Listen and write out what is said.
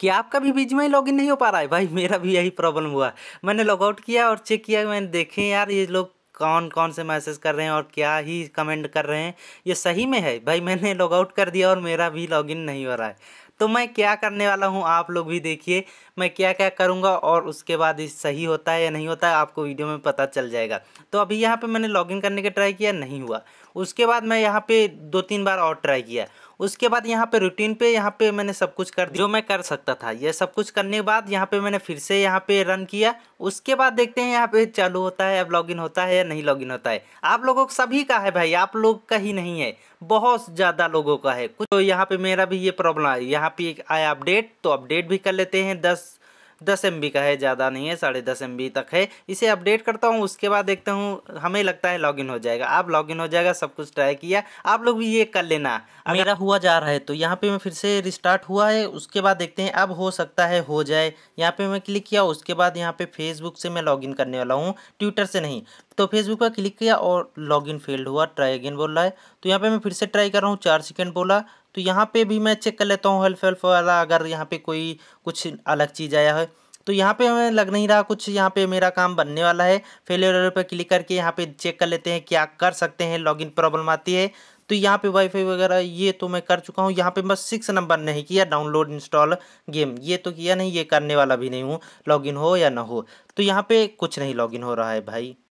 कि आपका भी बीच में लॉगिन नहीं हो पा रहा है भाई मेरा भी यही प्रॉब्लम हुआ मैंने लॉगआउट किया और चेक किया मैंने देखे यार ये लोग कौन कौन से मैसेज कर रहे हैं और क्या ही कमेंट कर रहे हैं ये सही में है भाई मैंने लॉगआउट कर दिया और मेरा भी लॉगिन नहीं हो रहा है तो मैं क्या करने वाला हूँ आप लोग भी देखिए मैं क्या क्या करूँगा और उसके बाद ये सही होता है या नहीं होता है आपको वीडियो में पता चल जाएगा तो अभी यहाँ पे मैंने लॉगिन करने का ट्राई किया नहीं हुआ उसके बाद मैं यहाँ पर दो तीन बार और ट्राई किया उसके बाद यहाँ पे रूटीन पे यहाँ पे मैंने सब कुछ कर जो मैं कर सकता था ये सब कुछ करने के बाद यहाँ पे मैंने फिर से यहाँ पे रन किया उसके बाद देखते हैं यहाँ पे चालू होता है अब लॉगिन होता है या नहीं लॉगिन होता है आप लोगों को सभी का है भाई आप लोग का ही नहीं है बहुत ज़्यादा लोगों का है कुछ तो यहाँ पे मेरा भी ये प्रॉब्लम आई यहाँ पे आया अपडेट तो अपडेट भी कर लेते हैं दस दस एम का है ज़्यादा नहीं है साढ़े दस एम तक है इसे अपडेट करता हूँ उसके बाद देखता हूँ हमें लगता है लॉगिन हो जाएगा आप लॉगिन हो जाएगा सब कुछ ट्राई किया आप लोग भी ये कर लेना अगर... मेरा हुआ जा रहा है तो यहाँ पे मैं फिर से रिस्टार्ट हुआ है उसके बाद देखते हैं अब हो सकता है हो जाए यहाँ पे मैं क्लिक किया उसके बाद यहाँ पे फेसबुक से मैं लॉग करने वाला हूँ ट्विटर से नहीं तो फेसबुक पर क्लिक किया और लॉगिन फेल्ड हुआ ट्राई अगेन बोल रहा है तो यहाँ पे मैं फिर से ट्राई कर रहा हूँ चार सेकेंड बोला तो यहाँ पे भी मैं चेक कर लेता हूँ हेल्प हेल्प वाला अगर यहाँ पे कोई कुछ अलग चीज़ आया है तो यहाँ पे हमें लग नहीं रहा कुछ यहाँ पे मेरा काम बनने वाला है फेलियर पर क्लिक करके यहाँ पे चेक कर लेते हैं क्या कर सकते हैं लॉगिन प्रॉब्लम आती है तो यहाँ पे वाईफाई वगैरह ये तो मैं कर चुका हूँ यहाँ पे बस सिक्स नंबर नहीं किया डाउनलोड इंस्टॉल गेम ये तो किया नहीं ये करने वाला भी नहीं हूँ लॉगिन हो या ना हो तो यहाँ पे कुछ नहीं लॉगिन हो रहा है भाई